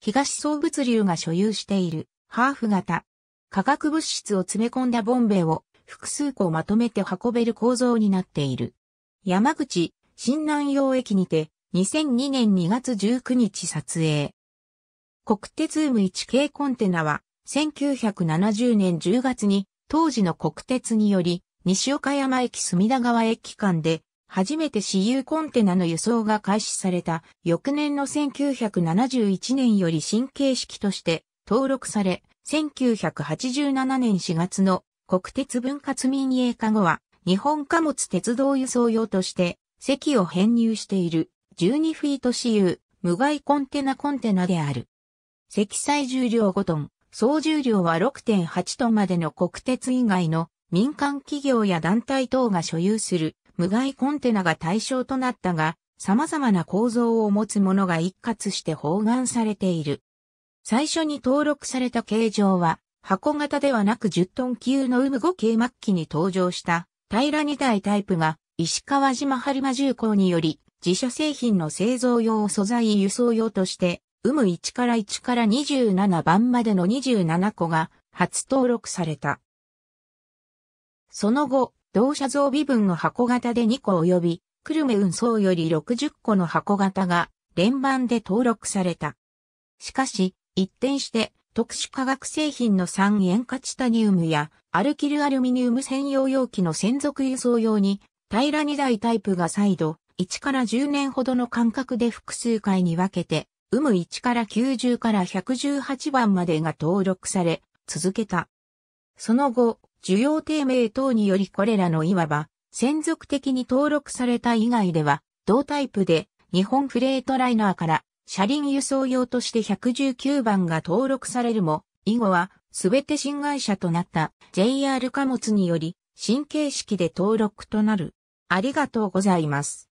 東総物流が所有しているハーフ型化学物質を詰め込んだボンベを複数個まとめて運べる構造になっている。山口、新南洋駅にて2002年2月19日撮影。国鉄ウム1系コンテナは1970年10月に当時の国鉄により西岡山駅隅田川駅間で初めて私有コンテナの輸送が開始された翌年の1971年より新形式として登録され、1987年4月の国鉄分割民営化後は日本貨物鉄道輸送用として席を編入している12フィート私有無害コンテナコンテナである。積載重量5トン、総重量は6.8トンまでの国鉄以外の民間企業や団体等が所有する無害コンテナが対象となったが、様々な構造を持つものが一括して包含されている。最初に登録された形状は、箱型ではなく10トン級の有無5系末期に登場した平ら2台タイプが石川島播磨重工により自社製品の製造用素材輸送用として有無1から1から27番までの27個が初登録された。その後、同社増微分の箱型で2個及び、久留米運送より60個の箱型が連番で登録された。しかし、一転して特殊化学製品の酸塩化チタニウムやアルキルアルミニウム専用容器の専属輸送用に平ら2台タイプが再度1から10年ほどの間隔で複数回に分けて、有無1から90から118番までが登録され続けた。その後、需要低迷等によりこれらのいわば、専属的に登録された以外では、同タイプで日本フレートライナーから車輪輸送用として119番が登録されるも、以後はすべて新会社となった JR 貨物により新形式で登録となる。ありがとうございます。